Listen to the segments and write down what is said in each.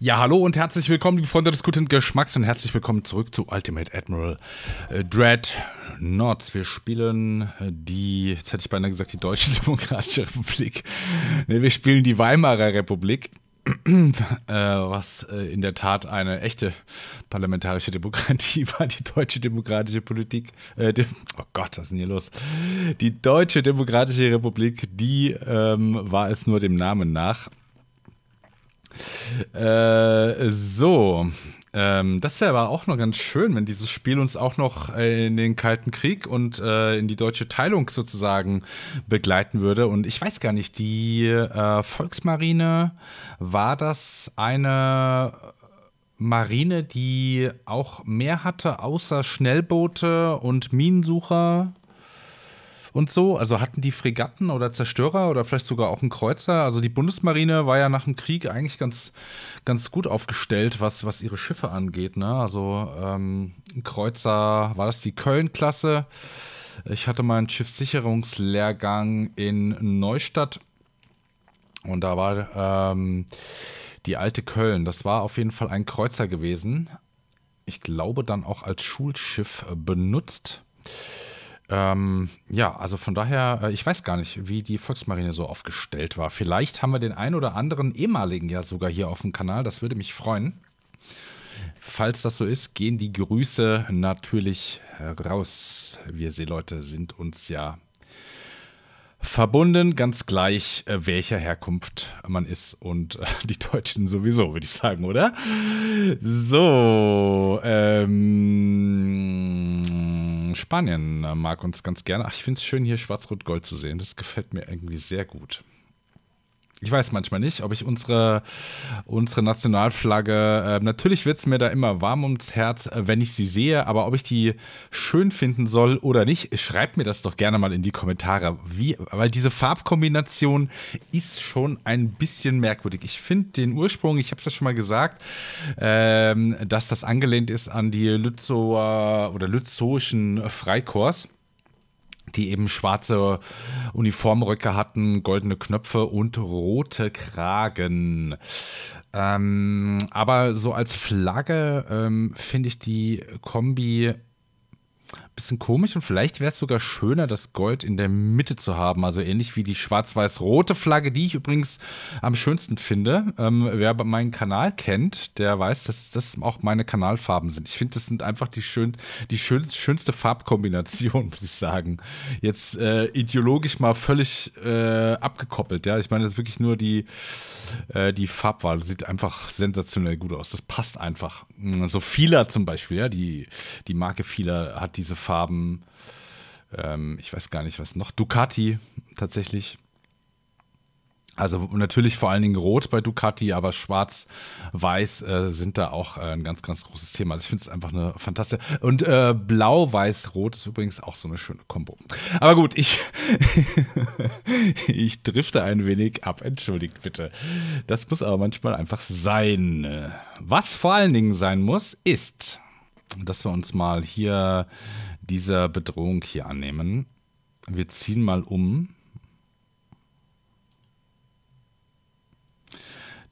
Ja, hallo und herzlich willkommen, liebe Freunde des guten Geschmacks und herzlich willkommen zurück zu Ultimate Admiral äh, Dread Nords. Wir spielen äh, die, jetzt hätte ich beinahe gesagt, die Deutsche Demokratische Republik. Nee, wir spielen die Weimarer Republik. Äh, was äh, in der Tat eine echte parlamentarische Demokratie war, die deutsche demokratische Politik. oh Gott, was ist denn hier los? Die deutsche demokratische Republik, die ähm, war es nur dem Namen nach. Äh, so. Ähm, das wäre aber auch noch ganz schön, wenn dieses Spiel uns auch noch äh, in den Kalten Krieg und äh, in die deutsche Teilung sozusagen begleiten würde. Und ich weiß gar nicht, die äh, Volksmarine war das eine Marine, die auch mehr hatte, außer Schnellboote und Minensucher? und so. Also hatten die Fregatten oder Zerstörer oder vielleicht sogar auch einen Kreuzer. Also die Bundesmarine war ja nach dem Krieg eigentlich ganz, ganz gut aufgestellt, was, was ihre Schiffe angeht. Ne? Also ähm, Kreuzer, war das die Köln-Klasse? Ich hatte meinen Schiffssicherungslehrgang in Neustadt und da war ähm, die alte Köln. Das war auf jeden Fall ein Kreuzer gewesen. Ich glaube dann auch als Schulschiff benutzt. Ähm, ja, also von daher, äh, ich weiß gar nicht, wie die Volksmarine so aufgestellt war. Vielleicht haben wir den einen oder anderen ehemaligen ja sogar hier auf dem Kanal. Das würde mich freuen. Falls das so ist, gehen die Grüße natürlich raus. Wir Seeleute sind uns ja verbunden, ganz gleich, äh, welcher Herkunft man ist und äh, die Deutschen sowieso, würde ich sagen, oder? So, ähm Spanien äh, mag uns ganz gerne. Ach, ich finde es schön, hier Schwarz-Rot-Gold zu sehen. Das gefällt mir irgendwie sehr gut. Ich weiß manchmal nicht, ob ich unsere, unsere Nationalflagge, äh, natürlich wird es mir da immer warm ums Herz, äh, wenn ich sie sehe, aber ob ich die schön finden soll oder nicht, schreibt mir das doch gerne mal in die Kommentare. Wie, weil diese Farbkombination ist schon ein bisschen merkwürdig. Ich finde den Ursprung, ich habe es ja schon mal gesagt, ähm, dass das angelehnt ist an die Lützower oder Lützoischen Freikorps die eben schwarze Uniformröcke hatten, goldene Knöpfe und rote Kragen. Ähm, aber so als Flagge ähm, finde ich die Kombi bisschen komisch und vielleicht wäre es sogar schöner, das Gold in der Mitte zu haben. Also ähnlich wie die schwarz-weiß-rote Flagge, die ich übrigens am schönsten finde. Ähm, wer meinen Kanal kennt, der weiß, dass das auch meine Kanalfarben sind. Ich finde, das sind einfach die, schön, die schön, schönste Farbkombination, muss ich sagen. Jetzt äh, ideologisch mal völlig äh, abgekoppelt. Ja, ich meine, das ist wirklich nur die, äh, die Farbwahl. sieht einfach sensationell gut aus. Das passt einfach. So Fila zum Beispiel, ja, die, die Marke Fila hat diese Farbe. Farben. Ähm, ich weiß gar nicht, was noch. Ducati tatsächlich. Also natürlich vor allen Dingen rot bei Ducati, aber schwarz-weiß äh, sind da auch äh, ein ganz, ganz großes Thema. Also ich finde es einfach eine fantastische. Und äh, blau-weiß-rot ist übrigens auch so eine schöne Kombo. Aber gut, ich, ich drifte ein wenig ab. Entschuldigt bitte. Das muss aber manchmal einfach sein. Was vor allen Dingen sein muss, ist, dass wir uns mal hier dieser Bedrohung hier annehmen. Wir ziehen mal um.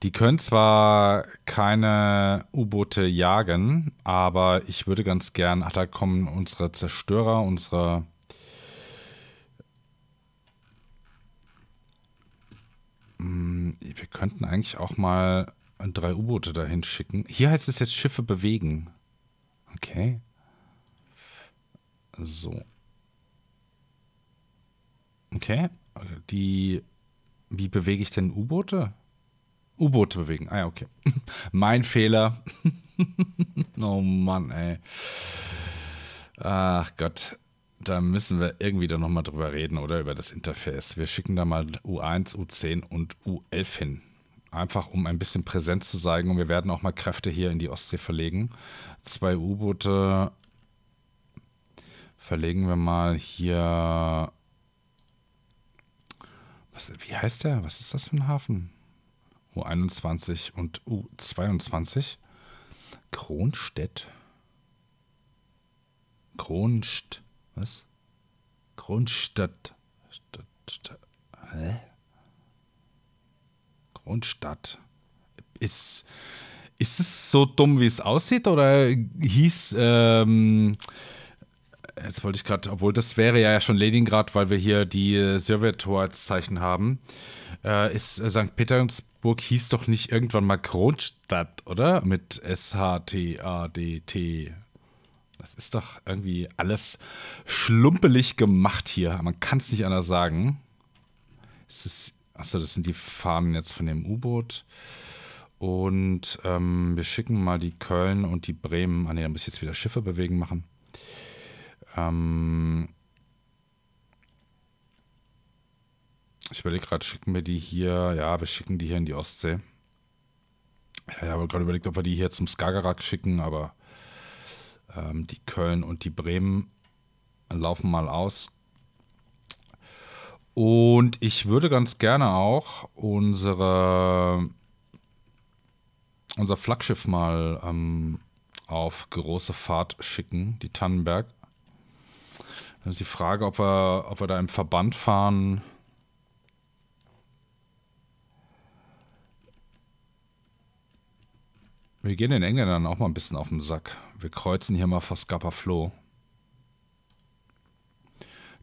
Die können zwar keine U-Boote jagen, aber ich würde ganz gern. Ach, da kommen unsere Zerstörer, unsere. Hm, wir könnten eigentlich auch mal drei U-Boote dahin schicken. Hier heißt es jetzt Schiffe bewegen. Okay. So. Okay. Die. Wie bewege ich denn U-Boote? U-Boote bewegen. Ah ja, okay. mein Fehler. oh Mann, ey. Ach Gott. Da müssen wir irgendwie doch nochmal drüber reden, oder? Über das Interface. Wir schicken da mal U1, U10 und U11 hin. Einfach um ein bisschen Präsenz zu zeigen. Und wir werden auch mal Kräfte hier in die Ostsee verlegen. Zwei U-Boote verlegen wir mal hier. Was, wie heißt der? Was ist das für ein Hafen? U21 und U22. Kronstedt. Kronst. Was? Kronstadt. Stadt, Stadt, hä? Kronstadt. Ist, ist es so dumm, wie es aussieht? Oder hieß. Ähm, Jetzt wollte ich gerade, obwohl das wäre ja schon Leningrad, weil wir hier die äh, Sowjetor als Zeichen haben. Äh, ist äh, St. Petersburg hieß doch nicht irgendwann mal Kronstadt, oder? Mit S-H-T-A-D-T. Das ist doch irgendwie alles schlumpelig gemacht hier. Man kann es nicht anders sagen. Ist achso, das sind die Fahnen jetzt von dem U-Boot. Und ähm, wir schicken mal die Köln und die Bremen. Ah ne, da muss ich jetzt wieder Schiffe bewegen machen. Ähm ich überlege gerade, schicken wir die hier, ja, wir schicken die hier in die Ostsee. Ja, ich habe gerade überlegt, ob wir die hier zum Skagerrak schicken, aber ähm, die Köln und die Bremen laufen mal aus. Und ich würde ganz gerne auch unsere, unser Flaggschiff mal ähm, auf große Fahrt schicken, die Tannenberg. Dann ist die Frage, ob wir, ob wir da im Verband fahren. Wir gehen den Engländern auch mal ein bisschen auf den Sack. Wir kreuzen hier mal vor Scapa Flow.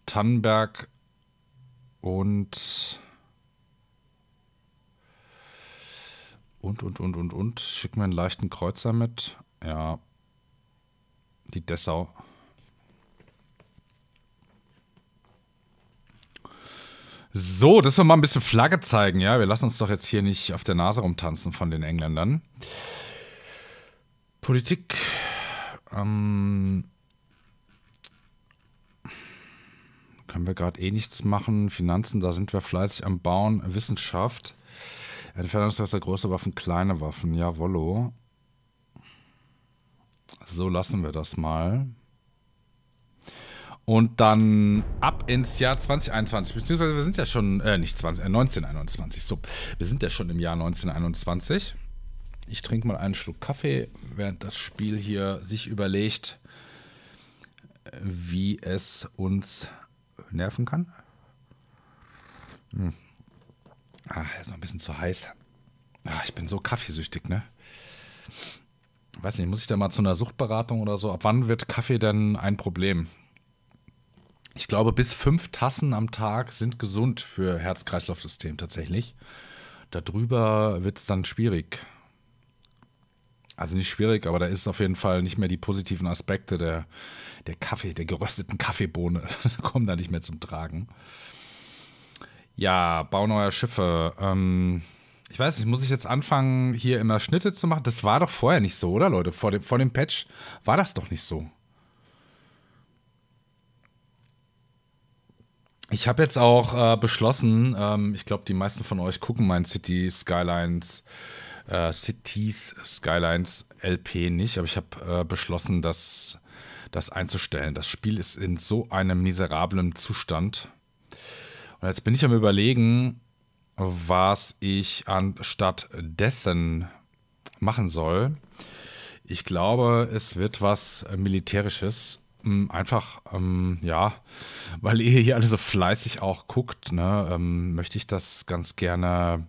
Tannenberg und und und und und und schick mir einen leichten Kreuzer mit. Ja, die Dessau. So, das soll mal ein bisschen Flagge zeigen, ja. Wir lassen uns doch jetzt hier nicht auf der Nase rumtanzen von den Engländern. Politik. Ähm, können wir gerade eh nichts machen. Finanzen, da sind wir fleißig am Bauen. Wissenschaft. Entfernungswasser, große Waffen, kleine Waffen. Jawollo. So lassen wir das mal. Und dann ab ins Jahr 2021, beziehungsweise wir sind ja schon, äh, nicht 20, äh, 1921, so. Wir sind ja schon im Jahr 1921. Ich trinke mal einen Schluck Kaffee, während das Spiel hier sich überlegt, wie es uns nerven kann. Hm. Ah, ist noch ein bisschen zu heiß. Ah, ich bin so kaffeesüchtig, ne? Weiß nicht, muss ich da mal zu einer Suchtberatung oder so? Ab wann wird Kaffee denn ein Problem? ich glaube, bis fünf Tassen am Tag sind gesund für Herz-Kreislauf-System tatsächlich. Darüber wird es dann schwierig. Also nicht schwierig, aber da ist auf jeden Fall nicht mehr die positiven Aspekte der, der Kaffee, der gerösteten Kaffeebohne, kommen da nicht mehr zum Tragen. Ja, bau neuer Schiffe. Ähm, ich weiß nicht, muss ich jetzt anfangen, hier immer Schnitte zu machen? Das war doch vorher nicht so, oder Leute? Vor dem, vor dem Patch war das doch nicht so. Ich habe jetzt auch äh, beschlossen, ähm, ich glaube, die meisten von euch gucken mein City Skylines, äh, Cities Skylines LP nicht, aber ich habe äh, beschlossen, das, das einzustellen. Das Spiel ist in so einem miserablen Zustand. Und jetzt bin ich am Überlegen, was ich anstatt dessen machen soll. Ich glaube, es wird was Militärisches. Ähm, einfach, ähm, ja, weil ihr hier alle so fleißig auch guckt, ne, ähm, möchte ich das ganz gerne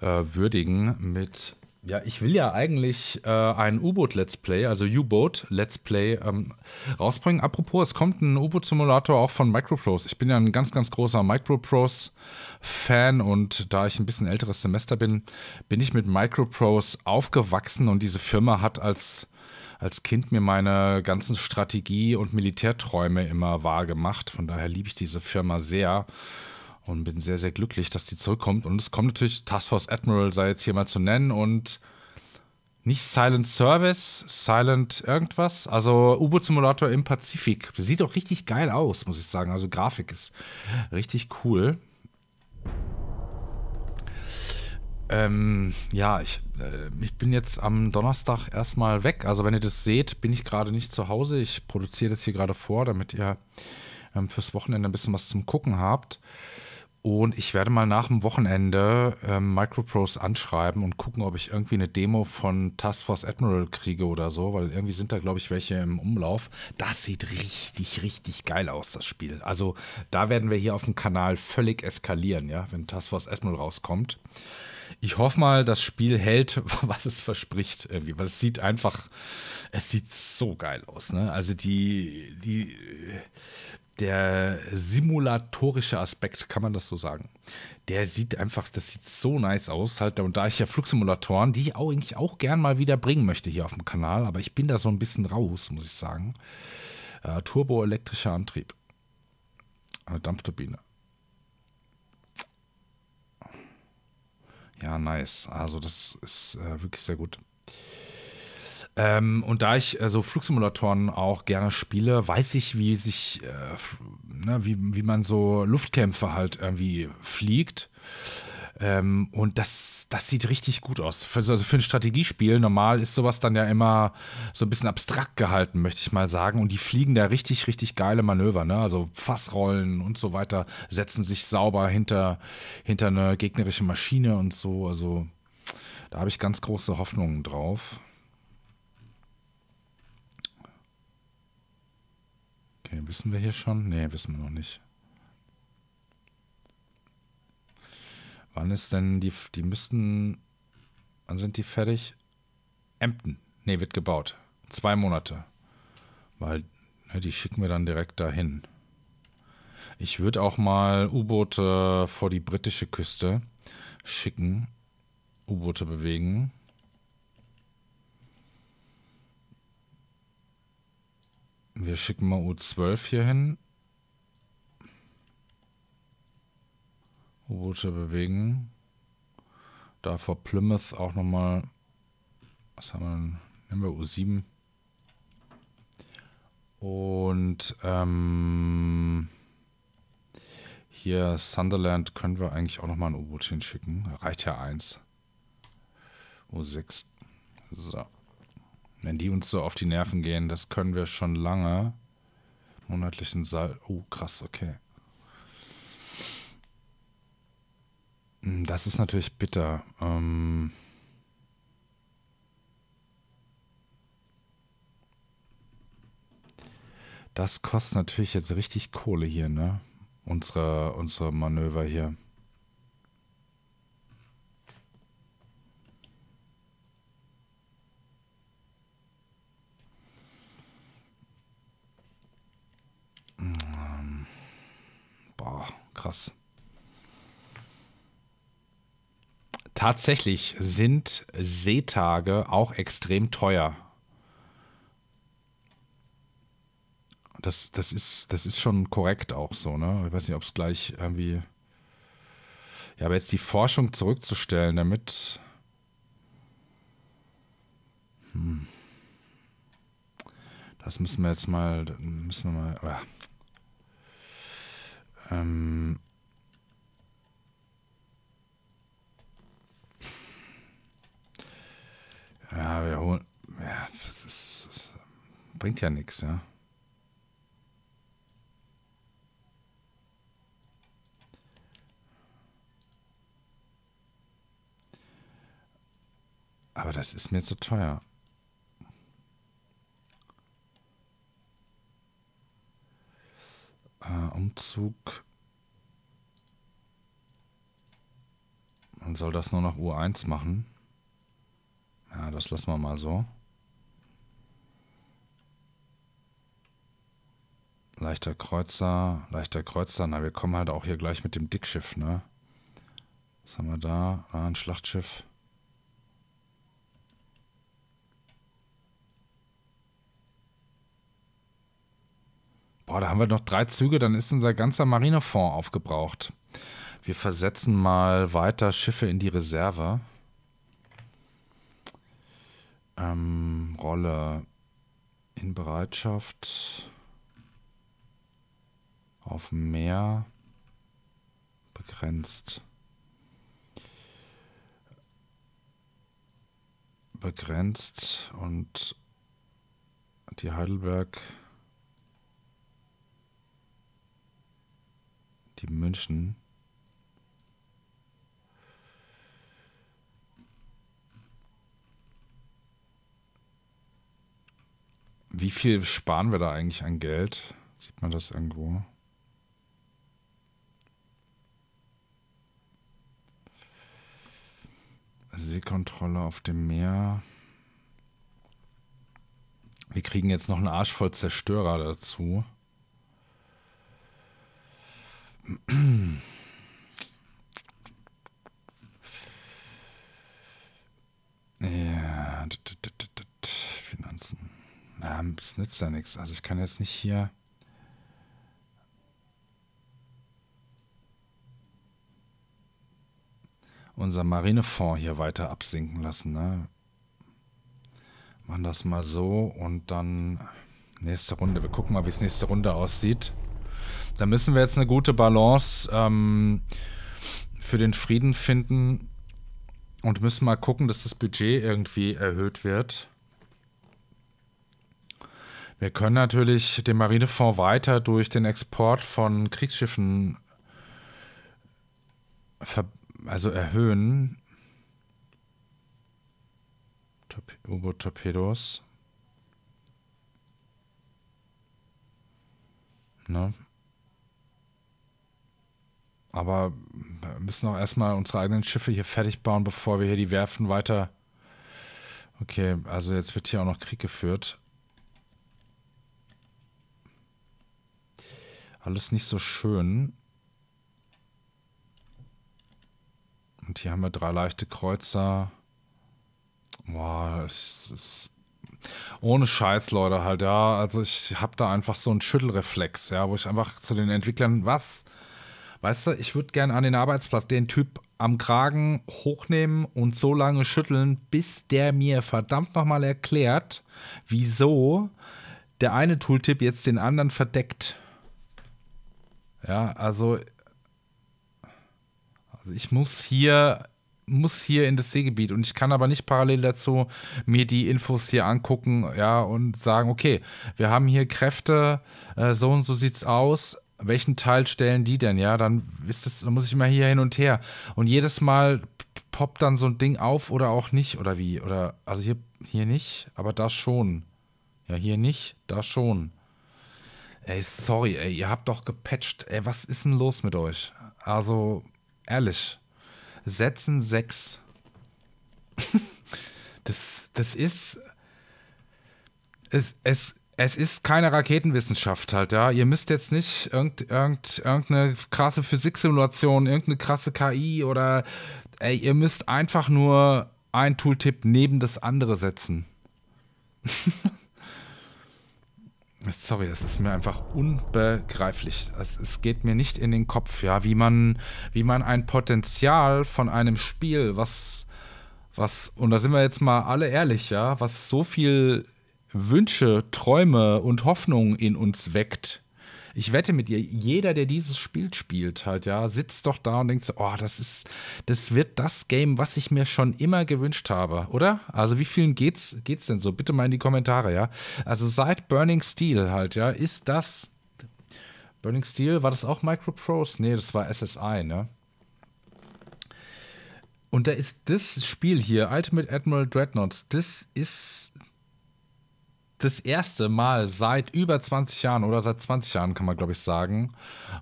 äh, würdigen mit. Ja, ich will ja eigentlich äh, ein U-Boot-Let's Play, also U-Boot Let's Play ähm, rausbringen. Apropos, es kommt ein U-Boot-Simulator auch von MicroPros. Ich bin ja ein ganz, ganz großer micropros fan und da ich ein bisschen älteres Semester bin, bin ich mit MicroPros aufgewachsen und diese Firma hat als als Kind mir meine ganzen Strategie- und Militärträume immer wahrgemacht. Von daher liebe ich diese Firma sehr und bin sehr, sehr glücklich, dass die zurückkommt. Und es kommt natürlich, Task Force Admiral sei jetzt hier mal zu nennen und nicht Silent Service, Silent irgendwas. Also U-Boot-Simulator im Pazifik. sieht auch richtig geil aus, muss ich sagen. Also Grafik ist richtig cool. Ähm, ja, ich, äh, ich bin jetzt am Donnerstag erstmal weg. Also wenn ihr das seht, bin ich gerade nicht zu Hause. Ich produziere das hier gerade vor, damit ihr ähm, fürs Wochenende ein bisschen was zum Gucken habt. Und ich werde mal nach dem Wochenende ähm, Microprose anschreiben und gucken, ob ich irgendwie eine Demo von Task Force Admiral kriege oder so, weil irgendwie sind da, glaube ich, welche im Umlauf. Das sieht richtig, richtig geil aus, das Spiel. Also da werden wir hier auf dem Kanal völlig eskalieren, ja, wenn Task Force Admiral rauskommt ich hoffe mal, das Spiel hält, was es verspricht. Irgendwie. Weil es sieht einfach, es sieht so geil aus. Ne? Also die, die, der simulatorische Aspekt, kann man das so sagen, der sieht einfach, das sieht so nice aus. Halt, und da ich ja Flugsimulatoren, die ich auch, eigentlich auch gern mal wieder bringen möchte hier auf dem Kanal, aber ich bin da so ein bisschen raus, muss ich sagen. Äh, turboelektrischer Antrieb. Eine Dampfturbine. Ja, nice. Also das ist äh, wirklich sehr gut. Ähm, und da ich äh, so Flugsimulatoren auch gerne spiele, weiß ich, wie sich, äh, ne, wie, wie man so Luftkämpfe halt irgendwie fliegt. Ähm, und das, das sieht richtig gut aus. Für, also für ein Strategiespiel, normal ist sowas dann ja immer so ein bisschen abstrakt gehalten, möchte ich mal sagen. Und die fliegen da richtig, richtig geile Manöver. Ne? Also Fassrollen und so weiter, setzen sich sauber hinter, hinter eine gegnerische Maschine und so. Also da habe ich ganz große Hoffnungen drauf. Okay, wissen wir hier schon? Nee, wissen wir noch nicht. Wann ist denn die, die müssten, wann sind die fertig? Emden. Ne, wird gebaut. Zwei Monate. Weil, ne, die schicken wir dann direkt dahin. Ich würde auch mal U-Boote vor die britische Küste schicken. U-Boote bewegen. Wir schicken mal U12 hier hin. U-Boote bewegen. Da vor Plymouth auch nochmal, was haben wir denn? Nehmen wir U7. Und ähm, hier Sunderland können wir eigentlich auch nochmal ein U-Boot hinschicken. Reicht ja eins. U6. So. Wenn die uns so auf die Nerven gehen, das können wir schon lange. Monatlichen Saldo. Oh, krass, okay. Ähm, das ist natürlich bitter. Ähm das kostet natürlich jetzt richtig Kohle hier, ne? Unsere, unsere Manöver hier. Ähm, krass. Tatsächlich sind Seetage auch extrem teuer. Das, das, ist, das ist schon korrekt auch so, ne? Ich weiß nicht, ob es gleich irgendwie. Ja, aber jetzt die Forschung zurückzustellen, damit. Hm. Das müssen wir jetzt mal. Müssen wir mal. Äh. Ähm. Ja, wir holen. Ja, das, ist, das bringt ja nichts, ja. Aber das ist mir zu teuer. Äh, Umzug. Man soll das nur noch U1 machen das lassen wir mal so. Leichter Kreuzer, leichter Kreuzer. Na, wir kommen halt auch hier gleich mit dem Dickschiff, ne? Was haben wir da? Ah, ein Schlachtschiff. Boah, da haben wir noch drei Züge, dann ist unser ganzer Marinefonds aufgebraucht. Wir versetzen mal weiter Schiffe in die Reserve. Ähm, Rolle in Bereitschaft auf dem Meer begrenzt. Begrenzt und die Heidelberg, die München. Wie viel sparen wir da eigentlich an Geld? Sieht man das irgendwo? Seekontrolle auf dem Meer. Wir kriegen jetzt noch einen Arsch voll Zerstörer dazu. Ja. Finanzen. Na, das nützt ja nichts. Also ich kann jetzt nicht hier... unser Marinefonds hier weiter absinken lassen. Ne? Machen das mal so und dann nächste Runde. Wir gucken mal, wie es nächste Runde aussieht. Da müssen wir jetzt eine gute Balance ähm, für den Frieden finden und müssen mal gucken, dass das Budget irgendwie erhöht wird. Wir können natürlich den Marinefonds weiter durch den Export von Kriegsschiffen also erhöhen. U-Boot-Torpedos. Ne? Aber wir müssen auch erstmal unsere eigenen Schiffe hier fertig bauen, bevor wir hier die Werfen weiter. Okay, also jetzt wird hier auch noch Krieg geführt. Alles nicht so schön. Und hier haben wir drei leichte Kreuzer. Boah, es ist... Ohne Scheiß, Leute, halt, ja. Also ich habe da einfach so einen Schüttelreflex, ja, wo ich einfach zu den Entwicklern, was? Weißt du, ich würde gerne an den Arbeitsplatz den Typ am Kragen hochnehmen und so lange schütteln, bis der mir verdammt nochmal erklärt, wieso der eine Tooltip jetzt den anderen verdeckt. Ja, also, also ich muss hier muss hier in das Seegebiet und ich kann aber nicht parallel dazu mir die Infos hier angucken, ja, und sagen, okay, wir haben hier Kräfte, äh, so und so sieht's aus. Welchen Teil stellen die denn? Ja, dann ist das, dann muss ich mal hier hin und her. Und jedes Mal poppt dann so ein Ding auf oder auch nicht, oder wie? Oder also hier, hier nicht, aber da schon. Ja, hier nicht, da schon. Ey, sorry, ey, ihr habt doch gepatcht. Ey, was ist denn los mit euch? Also, ehrlich. Setzen 6. das, das ist. Es, es, es ist keine Raketenwissenschaft halt, ja. Ihr müsst jetzt nicht irgend, irgend, irgendeine krasse Physiksimulation, irgendeine krasse KI oder. Ey, ihr müsst einfach nur ein Tooltip neben das andere setzen. Sorry, es ist mir einfach unbegreiflich. Es, es, geht mir nicht in den Kopf, ja, wie man, wie man ein Potenzial von einem Spiel, was, was, und da sind wir jetzt mal alle ehrlich, ja, was so viel Wünsche, Träume und Hoffnung in uns weckt, ich wette mit dir, jeder, der dieses Spiel spielt, halt, ja, sitzt doch da und denkt so, oh, das ist, das wird das Game, was ich mir schon immer gewünscht habe, oder? Also wie vielen geht's, geht's denn so? Bitte mal in die Kommentare, ja. Also seit Burning Steel halt, ja, ist das. Burning Steel, war das auch Microprose? Nee, das war SSI, ne? Und da ist das Spiel hier, Ultimate Admiral Dreadnoughts, das ist das erste Mal seit über 20 Jahren oder seit 20 Jahren, kann man glaube ich sagen,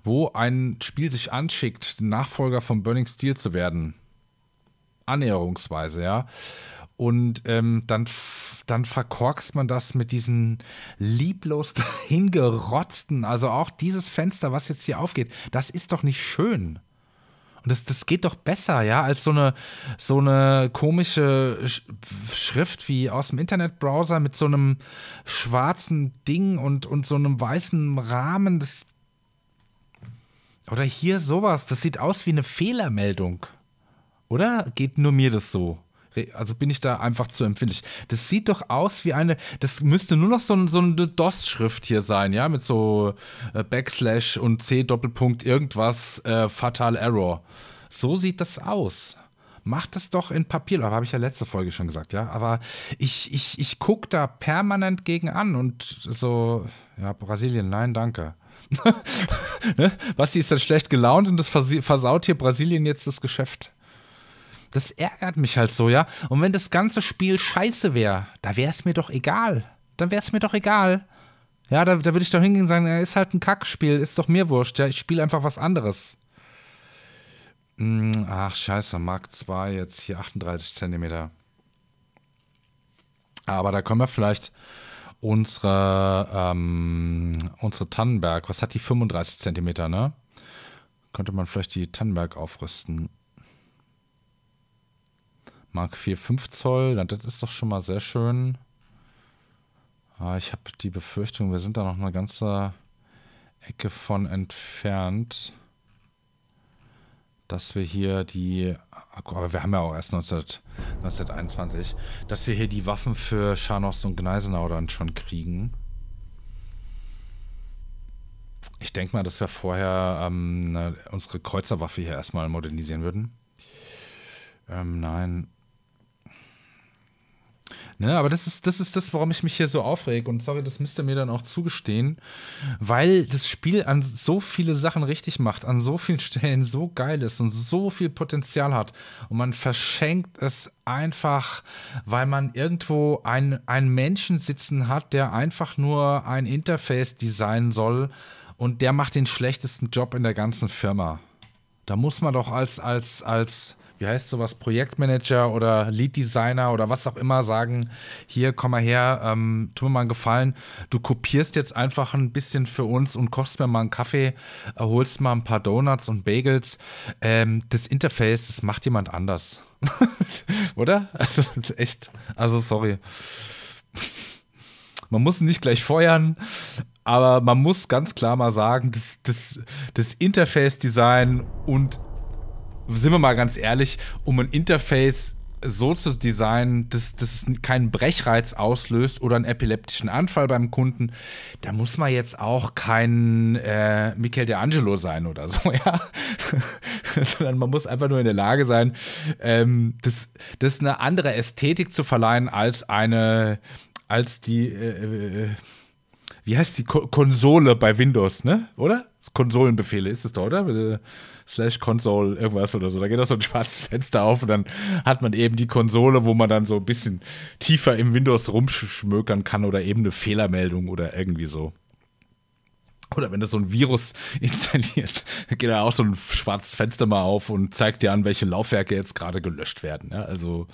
wo ein Spiel sich anschickt, Nachfolger von Burning Steel zu werden. Annäherungsweise, ja. Und ähm, dann, dann verkorkst man das mit diesen lieblos dahingerotzten. Also auch dieses Fenster, was jetzt hier aufgeht, das ist doch nicht schön. Und das, das geht doch besser, ja, als so eine, so eine komische Schrift wie aus dem Internetbrowser mit so einem schwarzen Ding und, und so einem weißen Rahmen. Das oder hier sowas. Das sieht aus wie eine Fehlermeldung. Oder geht nur mir das so? also bin ich da einfach zu empfindlich. Das sieht doch aus wie eine, das müsste nur noch so, so eine DOS-Schrift hier sein, ja, mit so äh, Backslash und C Doppelpunkt irgendwas, äh, Fatal Error. So sieht das aus. Macht das doch in Papier, aber habe ich ja letzte Folge schon gesagt, ja. Aber ich, ich, ich gucke da permanent gegen an und so, ja, Brasilien, nein, danke. Ne? Was, Basti ist dann schlecht gelaunt und das versaut hier Brasilien jetzt das Geschäft. Das ärgert mich halt so, ja. Und wenn das ganze Spiel scheiße wäre, da wäre es mir doch egal. Dann wäre es mir doch egal. Ja, da, da würde ich doch hingehen und sagen, ja, ist halt ein Kackspiel, ist doch mir wurscht. Ja, ich spiele einfach was anderes. Hm, ach, scheiße, Mark 2 jetzt hier 38 Zentimeter. Aber da können wir vielleicht unsere, ähm, unsere Tannenberg, was hat die 35 Zentimeter, ne? Könnte man vielleicht die Tannenberg aufrüsten. Mark 4, 5 Zoll. Das ist doch schon mal sehr schön. Ah, ich habe die Befürchtung, wir sind da noch eine ganze Ecke von entfernt, dass wir hier die ah, aber wir haben ja auch erst 19, 1921, dass wir hier die Waffen für Scharnost und Gneisenau dann schon kriegen. Ich denke mal, dass wir vorher ähm, ne, unsere Kreuzerwaffe hier erstmal modernisieren würden. Ähm, nein. Ne? Aber das ist, das ist das, warum ich mich hier so aufrege. Und sorry, das müsst ihr mir dann auch zugestehen, weil das Spiel an so viele Sachen richtig macht, an so vielen Stellen so geil ist und so viel Potenzial hat. Und man verschenkt es einfach, weil man irgendwo einen, einen Menschen sitzen hat, der einfach nur ein Interface designen soll und der macht den schlechtesten Job in der ganzen Firma. Da muss man doch als, als, als wie heißt sowas, Projektmanager oder Lead Designer oder was auch immer sagen, hier, komm mal her, ähm, tu mir mal einen Gefallen, du kopierst jetzt einfach ein bisschen für uns und kochst mir mal einen Kaffee, äh, holst mal ein paar Donuts und Bagels. Ähm, das Interface, das macht jemand anders. oder? Also echt, also sorry. Man muss nicht gleich feuern, aber man muss ganz klar mal sagen, das, das, das Interface-Design und sind wir mal ganz ehrlich, um ein Interface so zu designen, dass, dass es keinen Brechreiz auslöst oder einen epileptischen Anfall beim Kunden, da muss man jetzt auch kein äh, Michael D'Angelo sein oder so, ja. Sondern man muss einfach nur in der Lage sein, ähm, das, das eine andere Ästhetik zu verleihen als eine, als die, äh, äh wie heißt die Ko Konsole bei Windows, ne? Oder? Konsolenbefehle ist es da, oder? Äh, slash Console irgendwas oder so. Da geht auch so ein schwarzes Fenster auf und dann hat man eben die Konsole, wo man dann so ein bisschen tiefer im Windows rumschmökern kann oder eben eine Fehlermeldung oder irgendwie so. Oder wenn du so ein Virus installierst, geht da auch so ein schwarzes Fenster mal auf und zeigt dir an, welche Laufwerke jetzt gerade gelöscht werden. Ja, also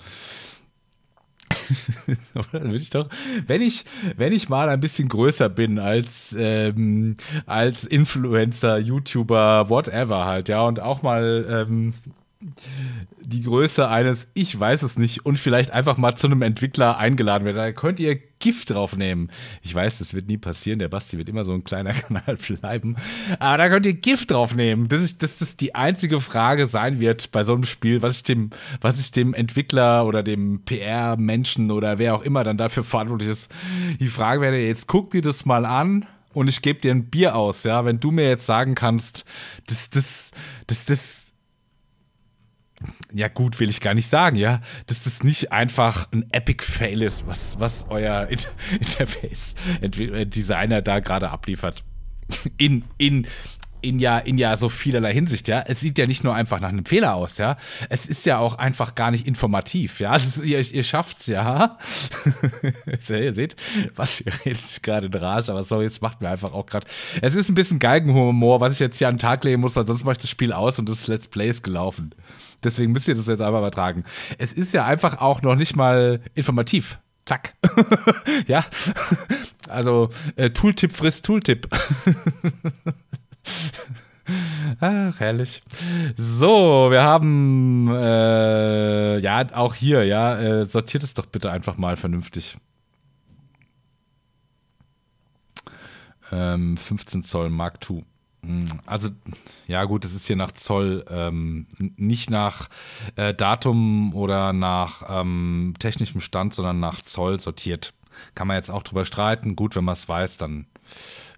dann würde ich doch, wenn ich, wenn ich mal ein bisschen größer bin als, ähm, als Influencer, YouTuber, whatever halt, ja, und auch mal ähm, die Größe eines, ich weiß es nicht, und vielleicht einfach mal zu einem Entwickler eingeladen werden. Da könnt ihr Gift drauf nehmen. Ich weiß, das wird nie passieren. Der Basti wird immer so ein kleiner Kanal bleiben. Aber da könnt ihr Gift drauf nehmen. Das ist, dass das die einzige Frage sein wird bei so einem Spiel, was ich dem, was ich dem Entwickler oder dem PR-Menschen oder wer auch immer dann dafür verantwortlich ist. Die Frage wäre jetzt, guck dir das mal an und ich gebe dir ein Bier aus, ja, wenn du mir jetzt sagen kannst, das, das, das, das ja gut will ich gar nicht sagen, ja, dass das nicht einfach ein Epic Fail ist, was, was euer Inter Interface-Designer äh, da gerade abliefert. In, in, in ja, in ja so vielerlei Hinsicht, ja. Es sieht ja nicht nur einfach nach einem Fehler aus, ja. Es ist ja auch einfach gar nicht informativ, ja. Also, ihr, ihr schafft's ja. ihr seht, was ihr redet sich gerade in Rage, aber sorry, es macht mir einfach auch gerade. Es ist ein bisschen Geigenhumor, was ich jetzt hier an den Tag legen muss, weil sonst mache ich das Spiel aus und das Let's Play ist gelaufen. Deswegen müsst ihr das jetzt einfach übertragen. Es ist ja einfach auch noch nicht mal informativ. Zack. ja. Also äh, Tooltip frisst Tooltip. Ach, herrlich. So, wir haben äh, ja auch hier, ja, äh, sortiert es doch bitte einfach mal vernünftig. Ähm, 15 Zoll Mark II. Mm, also, ja, gut, es ist hier nach Zoll, ähm, nicht nach äh, Datum oder nach ähm, technischem Stand, sondern nach Zoll sortiert. Kann man jetzt auch drüber streiten. Gut, wenn man es weiß, dann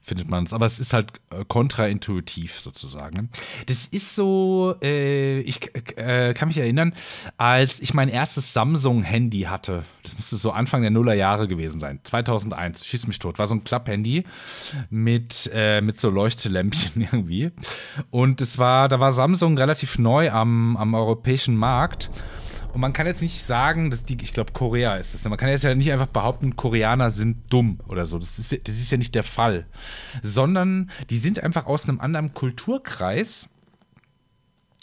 findet man es. Aber es ist halt äh, kontraintuitiv sozusagen. Das ist so, äh, ich äh, kann mich erinnern, als ich mein erstes Samsung-Handy hatte. Das müsste so Anfang der Nullerjahre gewesen sein. 2001, schieß mich tot. War so ein Klapp-Handy mit, äh, mit so Leuchtelämpchen irgendwie. Und es war, da war Samsung relativ neu am, am europäischen Markt. Und man kann jetzt nicht sagen, dass die, ich glaube, Korea ist das. Man kann jetzt ja nicht einfach behaupten, Koreaner sind dumm oder so. Das ist, das ist ja nicht der Fall. Sondern die sind einfach aus einem anderen Kulturkreis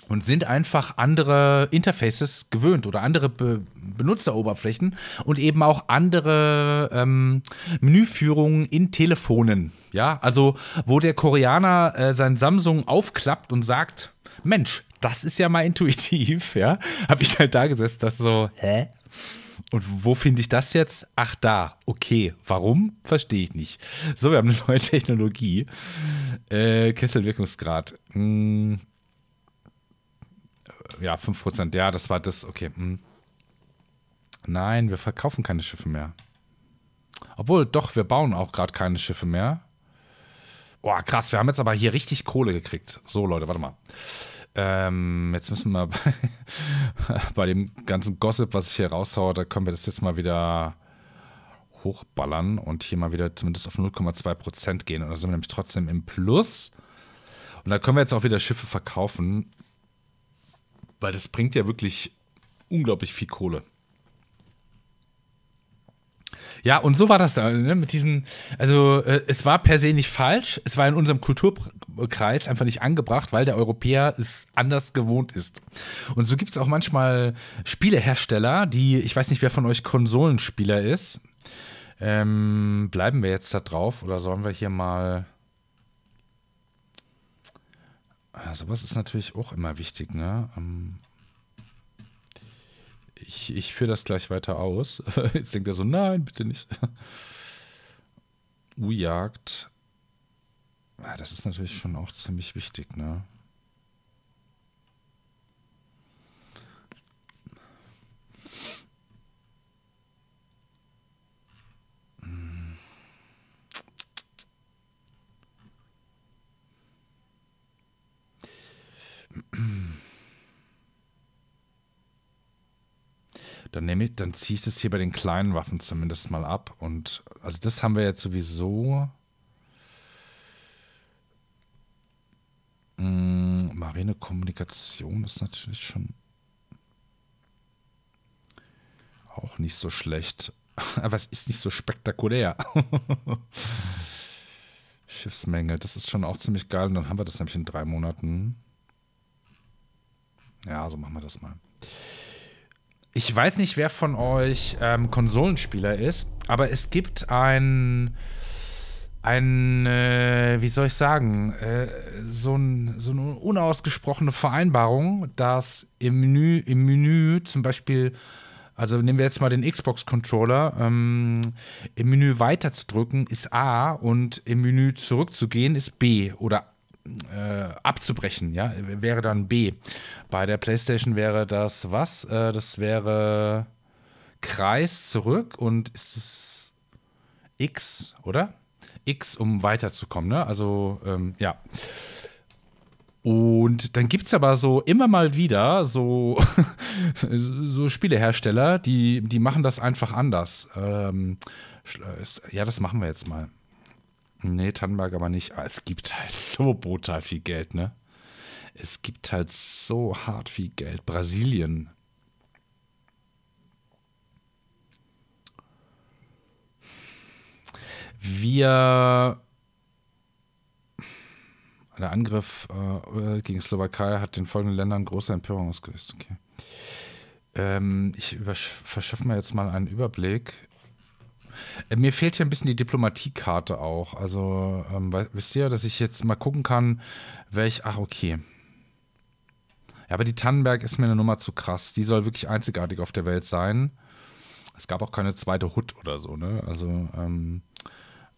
und sind einfach andere Interfaces gewöhnt oder andere Be Benutzeroberflächen und eben auch andere ähm, Menüführungen in Telefonen. Ja, also wo der Koreaner äh, sein Samsung aufklappt und sagt, Mensch, das ist ja mal intuitiv, ja, habe ich halt da gesessen, das so, hä? Und wo finde ich das jetzt? Ach, da. Okay. Warum? Verstehe ich nicht. So, wir haben eine neue Technologie. Äh, Kesselwirkungsgrad. Hm. Ja, 5%. Ja, das war das. Okay. Hm. Nein, wir verkaufen keine Schiffe mehr. Obwohl, doch, wir bauen auch gerade keine Schiffe mehr. Boah, krass. Wir haben jetzt aber hier richtig Kohle gekriegt. So, Leute, warte mal. Ähm, jetzt müssen wir bei, bei, dem ganzen Gossip, was ich hier raushaue, da können wir das jetzt mal wieder hochballern und hier mal wieder zumindest auf 0,2% gehen. Und da sind wir nämlich trotzdem im Plus. Und da können wir jetzt auch wieder Schiffe verkaufen, weil das bringt ja wirklich unglaublich viel Kohle. Ja, und so war das ne, mit diesen, also äh, es war per se nicht falsch, es war in unserem Kulturkreis einfach nicht angebracht, weil der Europäer es anders gewohnt ist. Und so gibt es auch manchmal Spielehersteller, die, ich weiß nicht, wer von euch Konsolenspieler ist. Ähm, bleiben wir jetzt da drauf oder sollen wir hier mal. Ah, sowas ist natürlich auch immer wichtig, ne? Ähm, ich, ich führe das gleich weiter aus. Jetzt denkt er so, nein, bitte nicht. U-Jagd. Ja, ah, das ist natürlich schon auch ziemlich wichtig, ne? dann nehme ich, dann ziehe ich das hier bei den kleinen Waffen zumindest mal ab. Und also das haben wir jetzt sowieso. Hm, Marine Kommunikation ist natürlich schon auch nicht so schlecht. Aber es ist nicht so spektakulär. Schiffsmängel, das ist schon auch ziemlich geil. Und dann haben wir das nämlich in drei Monaten. Ja, so machen wir das mal ich weiß nicht, wer von euch ähm, Konsolenspieler ist, aber es gibt ein, ein äh, wie soll ich sagen, äh, so, ein, so eine unausgesprochene Vereinbarung, dass im Menü, im Menü zum Beispiel also nehmen wir jetzt mal den Xbox-Controller. Ähm, Im Menü weiterzudrücken ist A und im Menü zurückzugehen ist B oder äh, abzubrechen, ja, wäre dann B. Bei der PlayStation wäre das was? Äh, das wäre Kreis zurück und ist es X, oder? X, um weiterzukommen, ne? Also, ähm, ja. Und dann gibt es aber so immer mal wieder so, so Spielehersteller, die, die machen das einfach anders. Ähm, ja, das machen wir jetzt mal. Nee, Tannenberg aber nicht. Aber es gibt halt so brutal viel Geld, ne? Es gibt halt so hart viel Geld. Brasilien. Wir. Der Angriff äh, gegen Slowakei hat den folgenden Ländern große Empörung ausgelöst. Okay. Ähm, ich verschaffe mir jetzt mal einen Überblick. Äh, mir fehlt hier ein bisschen die Diplomatiekarte auch. Also, ähm, wisst ihr, dass ich jetzt mal gucken kann, welch. Ach, okay. Ja, aber die Tannenberg ist mir eine Nummer zu krass. Die soll wirklich einzigartig auf der Welt sein. Es gab auch keine zweite Hut oder so, ne? Also, ähm,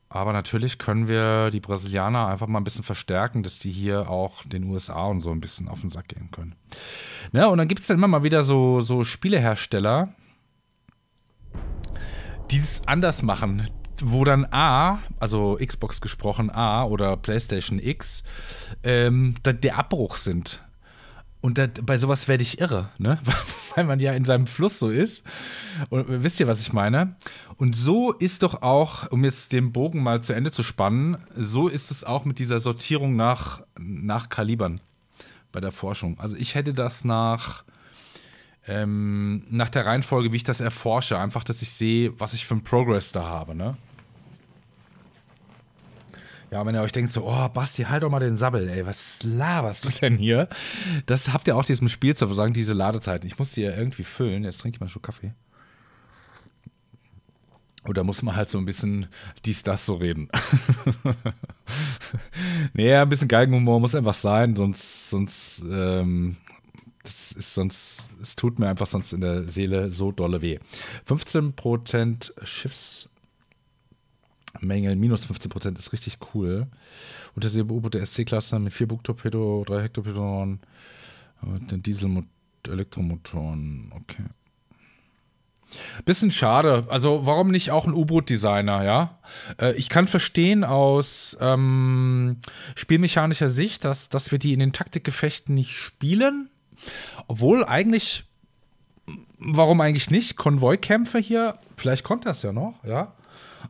aber natürlich können wir die Brasilianer einfach mal ein bisschen verstärken, dass die hier auch den USA und so ein bisschen auf den Sack gehen können. Ja, und dann gibt es dann immer mal wieder so, so Spielehersteller, dieses anders machen, wo dann A, also Xbox gesprochen A oder PlayStation X, ähm, der Abbruch sind. Und das, bei sowas werde ich irre, ne? weil man ja in seinem Fluss so ist. Und wisst ihr, was ich meine? Und so ist doch auch, um jetzt den Bogen mal zu Ende zu spannen, so ist es auch mit dieser Sortierung nach, nach Kalibern bei der Forschung. Also ich hätte das nach ähm, nach der Reihenfolge, wie ich das erforsche. Einfach, dass ich sehe, was ich für einen Progress da habe. Ne? Ja, wenn ihr euch denkt so, oh, Basti, halt doch mal den Sabbel, ey, was laberst du denn hier? Das habt ihr auch diesem Spiel zu sagen, diese Ladezeiten. Ich muss die ja irgendwie füllen. Jetzt trinke ich mal schon Kaffee. Oder muss man halt so ein bisschen dies, das so reden? naja, ein bisschen Geigenhumor muss einfach sein, sonst, sonst ähm, das ist sonst, es tut mir einfach sonst in der Seele so dolle weh. 15% Schiffsmängel, minus 15% ist richtig cool. Untersee U-Boote SC-Klasse mit 4 Bug-Torpedo, 3 Hektopedoren, äh, Diesel- Elektromotoren, okay. Bisschen schade. Also, warum nicht auch ein U-Boot-Designer, ja? Äh, ich kann verstehen aus ähm, spielmechanischer Sicht, dass, dass wir die in den Taktikgefechten nicht spielen. Obwohl eigentlich, warum eigentlich nicht? Konvoikämpfe hier, vielleicht kommt das ja noch, ja.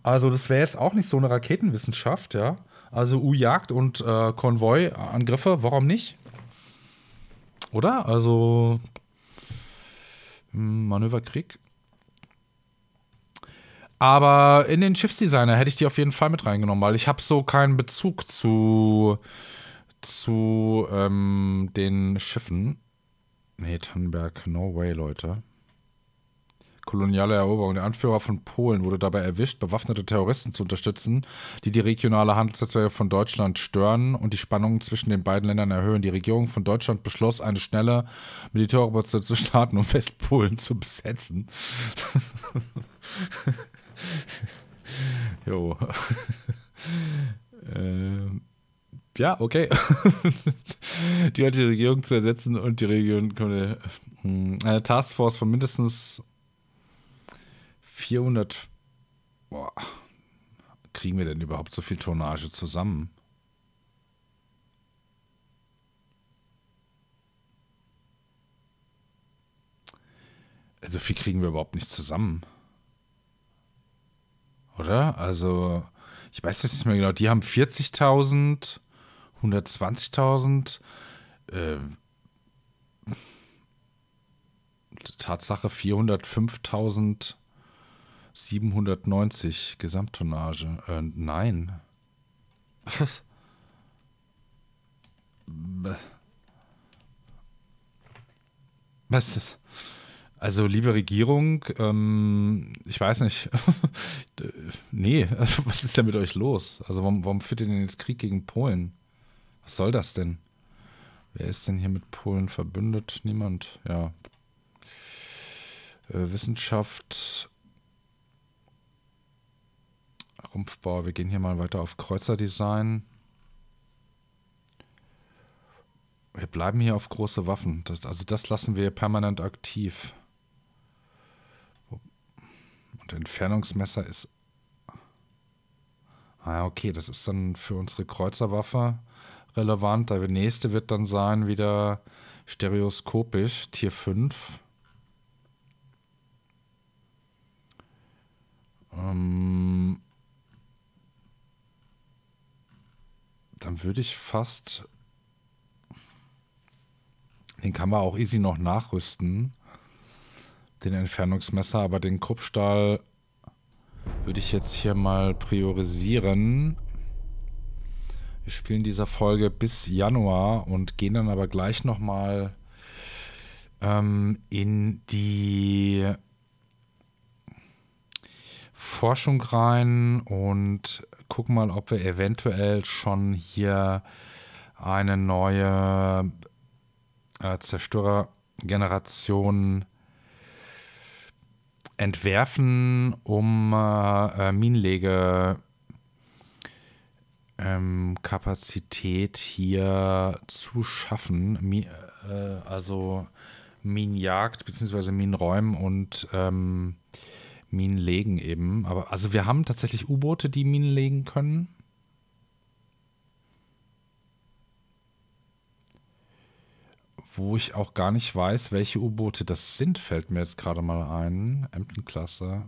Also, das wäre jetzt auch nicht so eine Raketenwissenschaft, ja. Also U-Jagd und äh, Konvoi-Angriffe, warum nicht? Oder? Also hm, Manöverkrieg. Aber in den Schiffsdesigner hätte ich die auf jeden Fall mit reingenommen, weil ich habe so keinen Bezug zu, zu ähm, den Schiffen. Nee, Tannenberg, no way, Leute. Koloniale Eroberung. Der Anführer von Polen wurde dabei erwischt, bewaffnete Terroristen zu unterstützen, die die regionale Handelsnetzwerke von Deutschland stören und die Spannungen zwischen den beiden Ländern erhöhen. Die Regierung von Deutschland beschloss, eine schnelle Militäroperation zu starten, um Westpolen zu besetzen. jo. ähm ja, okay. die hat die Regierung zu ersetzen und die Region könnte hm, eine Taskforce von mindestens 400. Boah, kriegen wir denn überhaupt so viel Tonnage zusammen? Also viel kriegen wir überhaupt nicht zusammen. Oder? Also, ich weiß jetzt nicht mehr genau. Die haben 40.000. 120.000. Äh, Tatsache 405.790 Gesamttonnage. Äh, nein. Was ist? das? Also, liebe Regierung, ähm, ich weiß nicht. nee, also, was ist denn mit euch los? Also, warum, warum führt ihr denn jetzt Krieg gegen Polen? Was soll das denn? Wer ist denn hier mit Polen verbündet? Niemand. Ja. Äh, Wissenschaft. Rumpfbau. Wir gehen hier mal weiter auf Kreuzerdesign. Wir bleiben hier auf große Waffen. Das, also das lassen wir permanent aktiv. Und Entfernungsmesser ist... Ah, okay. Das ist dann für unsere Kreuzerwaffe relevant. Der nächste wird dann sein, wieder stereoskopisch, Tier 5. Ähm dann würde ich fast. Den kann man auch easy noch nachrüsten. Den Entfernungsmesser, aber den Kruppstahl würde ich jetzt hier mal priorisieren. Wir spielen dieser Folge bis Januar und gehen dann aber gleich nochmal ähm, in die Forschung rein und gucken mal, ob wir eventuell schon hier eine neue äh, Zerstörergeneration entwerfen, um äh, Minenlege ähm, Kapazität hier zu schaffen, Mi äh, also Minenjagd bzw. Minenräumen und ähm, Minen legen eben. Aber also wir haben tatsächlich U-Boote, die Minen legen können. Wo ich auch gar nicht weiß, welche U-Boote das sind, fällt mir jetzt gerade mal ein. Emden-Klasse.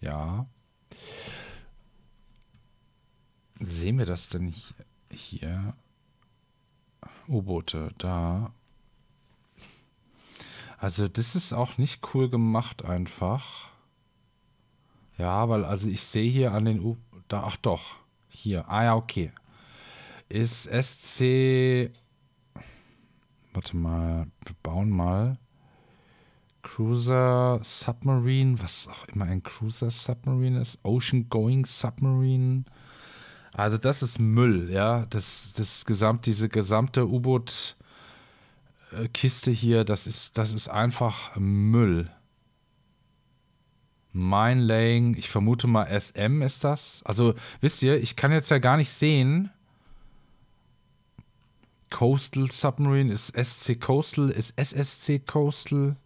Ja. Sehen wir das denn hier? U-Boote, da. Also das ist auch nicht cool gemacht einfach. Ja, weil also ich sehe hier an den U... Da, ach doch, hier. Ah ja, okay. Ist SC... Warte mal, wir bauen mal. Cruiser Submarine, was auch immer ein Cruiser Submarine ist. Ocean Going Submarine. Also das ist Müll, ja. Das, das gesamt, diese gesamte U-Boot-Kiste hier, das ist, das ist einfach Müll. Mine Laying, ich vermute mal SM ist das. Also wisst ihr, ich kann jetzt ja gar nicht sehen. Coastal Submarine ist SC Coastal, ist SSC Coastal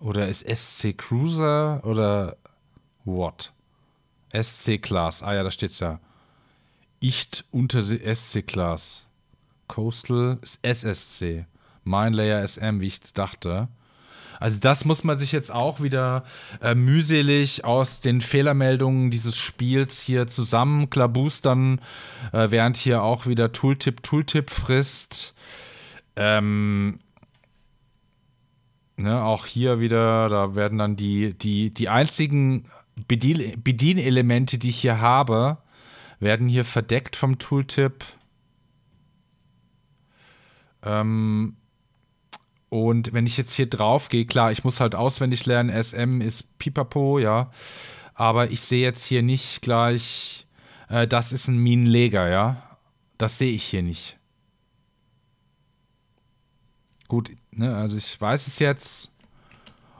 oder ist SC Cruiser oder what? SC Class. Ah ja, da steht es ja. Icht Untersee SC Class. Coastal ist SSC. Mein Layer SM, wie ich dachte. Also das muss man sich jetzt auch wieder äh, mühselig aus den Fehlermeldungen dieses Spiels hier zusammenklabustern, äh, während hier auch wieder Tooltip Tooltip frisst. Ähm, ne, auch hier wieder, da werden dann die, die, die einzigen Bedien Bedienelemente, die ich hier habe, werden hier verdeckt vom Tooltip. Ähm, und wenn ich jetzt hier drauf gehe, klar, ich muss halt auswendig lernen, SM ist pipapo, ja. Aber ich sehe jetzt hier nicht gleich, äh, das ist ein Minenleger, ja. Das sehe ich hier nicht. Gut, ne, also ich weiß es jetzt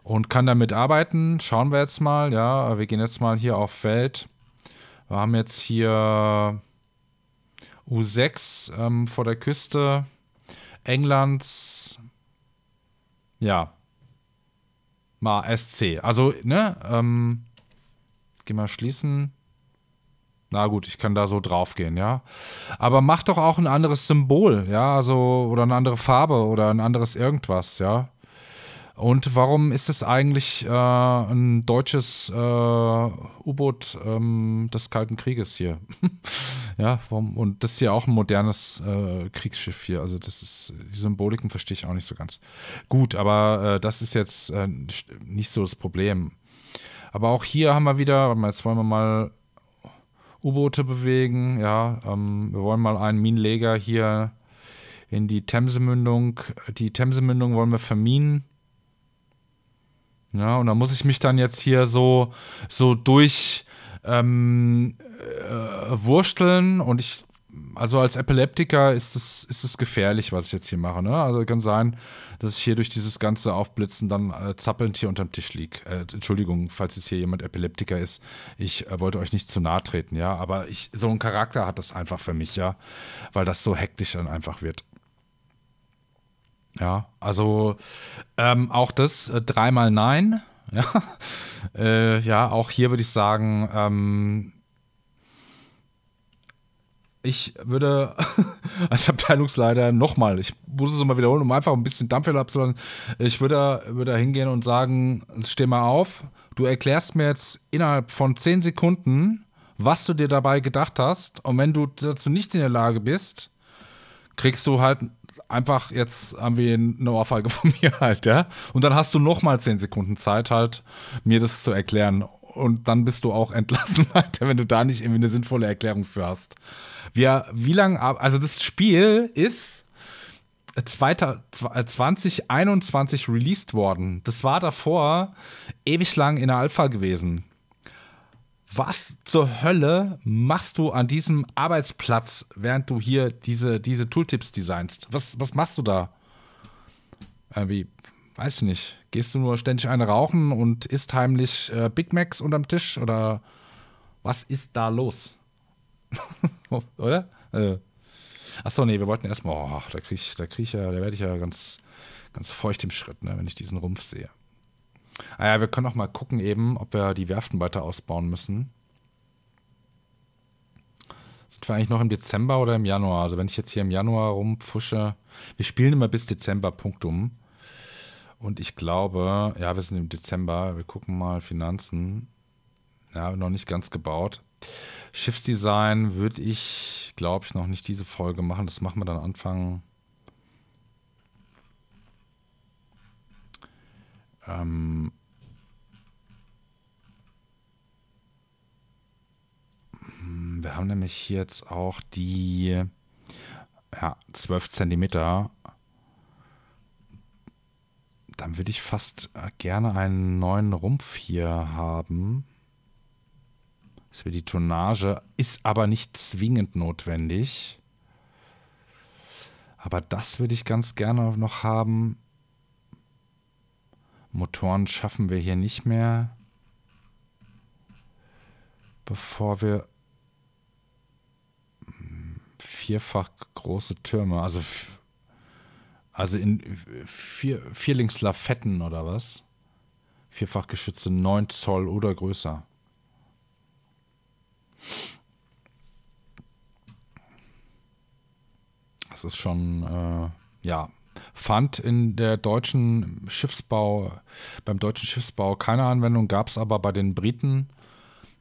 und kann damit arbeiten. Schauen wir jetzt mal, ja. Wir gehen jetzt mal hier auf Feld. Wir haben jetzt hier U6 ähm, vor der Küste Englands. Ja. Mal SC. Also, ne? Ähm, gehen wir schließen. Na gut, ich kann da so drauf gehen, ja. Aber mach doch auch ein anderes Symbol, ja, also, oder eine andere Farbe oder ein anderes irgendwas, ja. Und warum ist es eigentlich äh, ein deutsches äh, U-Boot ähm, des Kalten Krieges hier? ja, warum? und das ist ja auch ein modernes äh, Kriegsschiff hier. Also das ist, die Symboliken verstehe ich auch nicht so ganz. Gut, aber äh, das ist jetzt äh, nicht so das Problem. Aber auch hier haben wir wieder, jetzt wollen wir mal U-Boote bewegen, ja, ähm, wir wollen mal einen Minenleger hier in die Themsemündung. Die Themsemündung wollen wir verminen. Ja, ne? und da muss ich mich dann jetzt hier so, so durch ähm, äh, wursteln und ich, also als Epileptiker ist es ist das gefährlich, was ich jetzt hier mache. Ne? Also kann sein, dass ich hier durch dieses ganze Aufblitzen dann äh, zappelnd hier unterm Tisch liege. Äh, Entschuldigung, falls jetzt hier jemand Epileptiker ist. Ich äh, wollte euch nicht zu nahe treten, ja. Aber ich, so ein Charakter hat das einfach für mich, ja. Weil das so hektisch dann einfach wird. Ja, also ähm, auch das äh, dreimal Nein. Ja. Äh, ja, auch hier würde ich sagen, ähm, ich würde als Abteilungsleiter nochmal, ich muss es immer wiederholen, um einfach ein bisschen Dampfhelle abzulassen, ich würde, würde hingehen und sagen, steh mal auf, du erklärst mir jetzt innerhalb von zehn Sekunden, was du dir dabei gedacht hast und wenn du dazu nicht in der Lage bist, kriegst du halt einfach jetzt haben wir eine Ohrfeige von mir halt, ja. Und dann hast du nochmal zehn Sekunden Zeit halt, mir das zu erklären. Und dann bist du auch entlassen, Alter, wenn du da nicht irgendwie eine sinnvolle Erklärung für hast. Wir, wie lange, also das Spiel ist 2021 äh, äh, released worden. Das war davor ewig lang in der Alpha gewesen was zur Hölle machst du an diesem Arbeitsplatz, während du hier diese, diese Tooltips designst? Was, was machst du da? Irgendwie, weiß ich nicht. Gehst du nur ständig eine rauchen und isst heimlich äh, Big Macs unterm Tisch? Oder was ist da los? Oder? Äh. Achso, nee, wir wollten erstmal, oh, da krieg ich, krieg ich ja, da werde ich ja ganz, ganz feucht im Schritt, ne, wenn ich diesen Rumpf sehe. Ah ja, wir können auch mal gucken eben, ob wir die Werften weiter ausbauen müssen. Sind wir eigentlich noch im Dezember oder im Januar? Also wenn ich jetzt hier im Januar rumfusche, wir spielen immer bis Dezember, Punktum. Und ich glaube, ja, wir sind im Dezember, wir gucken mal Finanzen. Ja, noch nicht ganz gebaut. Schiffsdesign würde ich, glaube ich, noch nicht diese Folge machen. Das machen wir dann Anfang Ähm, wir haben nämlich jetzt auch die ja, 12 Zentimeter. Dann würde ich fast äh, gerne einen neuen Rumpf hier haben. Das wäre die Tonnage, ist aber nicht zwingend notwendig. Aber das würde ich ganz gerne noch haben. Motoren schaffen wir hier nicht mehr. Bevor wir hm, vierfach große Türme, also, also in vier, Vierlingslafetten oder was? Vierfach geschützte 9 Zoll oder größer. Das ist schon, äh, ja, fand in der deutschen Schiffsbau, beim deutschen Schiffsbau keine Anwendung, gab es aber bei den Briten,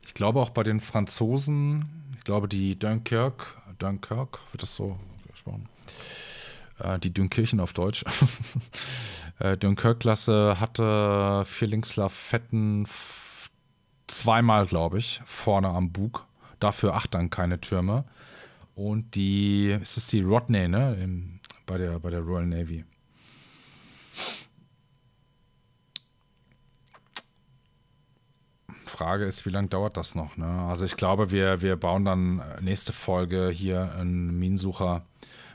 ich glaube auch bei den Franzosen, ich glaube die Dunkirk, Dunkirk, wird das so gesprochen? Äh, die Dünkirchen auf Deutsch. äh, Dunkirk-Klasse hatte Vierlingslafetten zweimal, glaube ich, vorne am Bug. Dafür acht dann keine Türme. Und die, es ist die Rodney, ne? bei der, bei der Royal Navy. Frage ist, wie lange dauert das noch? Ne? Also ich glaube, wir, wir bauen dann äh, nächste Folge hier einen Minensucher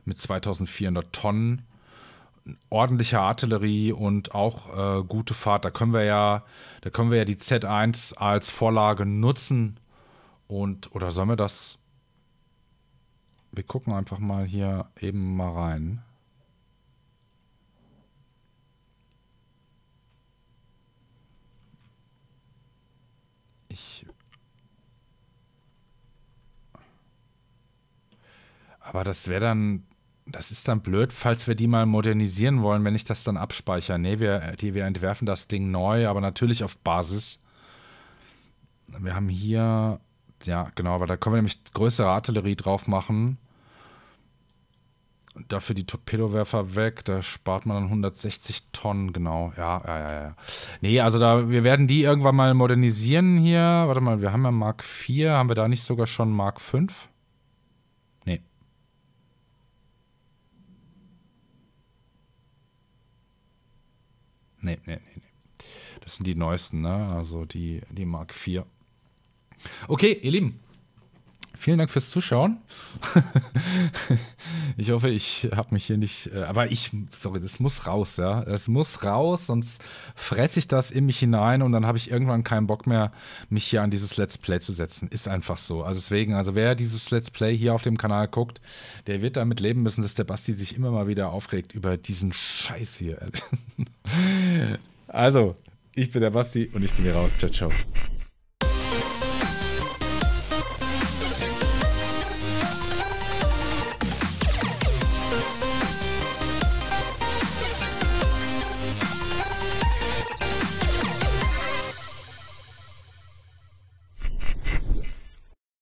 mit 2400 Tonnen, ordentlicher Artillerie und auch äh, gute Fahrt. Da können wir ja, da können wir ja die Z1 als Vorlage nutzen und oder sollen wir das? wir gucken einfach mal hier eben mal rein. Ich. Aber das wäre dann. Das ist dann blöd, falls wir die mal modernisieren wollen, wenn ich das dann abspeichere. Nee, wir, die, wir entwerfen das Ding neu, aber natürlich auf Basis. Wir haben hier ja, genau, aber da können wir nämlich größere Artillerie drauf machen. dafür die Torpedowerfer weg, da spart man dann 160 Tonnen, genau. Ja, ja, ja, ja. Nee, also da, wir werden die irgendwann mal modernisieren hier. Warte mal, wir haben ja Mark 4, haben wir da nicht sogar schon Mark 5? Nee. Nee, nee, nee, nee. Das sind die neuesten, ne? Also die, die Mark 4. Okay, ihr Lieben. Vielen Dank fürs Zuschauen. ich hoffe, ich habe mich hier nicht. Äh, aber ich, sorry, das muss raus, ja. Es muss raus, sonst fresse ich das in mich hinein und dann habe ich irgendwann keinen Bock mehr, mich hier an dieses Let's Play zu setzen. Ist einfach so. Also deswegen, also wer dieses Let's Play hier auf dem Kanal guckt, der wird damit leben müssen, dass der Basti sich immer mal wieder aufregt über diesen Scheiß hier. also, ich bin der Basti und ich bin hier raus. Ciao, ciao.